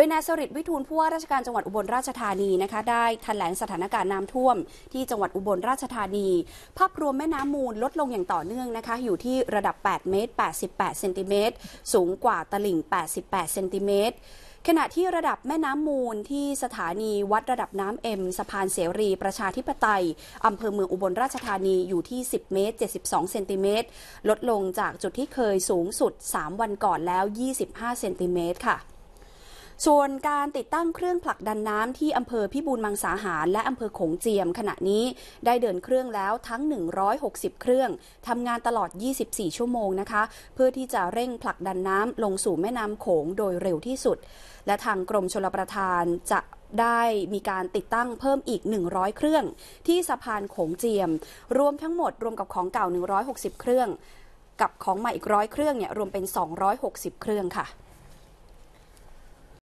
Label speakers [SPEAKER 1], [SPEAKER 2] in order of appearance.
[SPEAKER 1] ดยนายสริดวิทูลผู้ว่าราชการจังหวัดอุบลราชธานีนะคะ ได้ถแถลงสถานการณ์น้ำท่วมที่จังหวัดอุบลราชธานี ภาพรวมแม่น้ำมูลลดลงอย่างต่อเนื่องนะคะ อยู่ที่ระดับ8เมตร88เซนติเมตรสูงกว่าตลิ่ง 88เซนติเมตรขณะที่ระดับแม่น้ำมูลที่สถานีวัดระดับน้ำเอ็มสะพานเสรี ประชาธิปไตยอำเภอเมืองอุบลราชธานีอยู่ที่ 10เมตร72เซนติเมตรลดลงจากจุดที่เคยสูงสุด 3 วันก่อนแล้ว25เซนติเมตรค่ะส่วนการติดตั้งเครื่องผลักดันน้ำที่อำเภอพิบูลมังสาหารและอำเภอโขงเจียม ขณะนี้ได้เดินเครื่องแล้วทั้ง 160 เครื่องทำงานตลอด 24 ชั่วโมงนะคะ เพื่อที่จะเร่งผลักดันน้ำลงสู่แม่น้ำโขงโดยเร็วที่สุด และทางกรมชลประทานจะได้มีการติดตั้งเพิ่มอีก 100 เครื่อง ที่สะพานโขงเจียม รวมทั้งหมดรวมกับของเก่า 160 เครื่อง กับของใหม่อีกร้อยเครื่องเนี่ยรวมเป็น 260 เครื่องค่ะ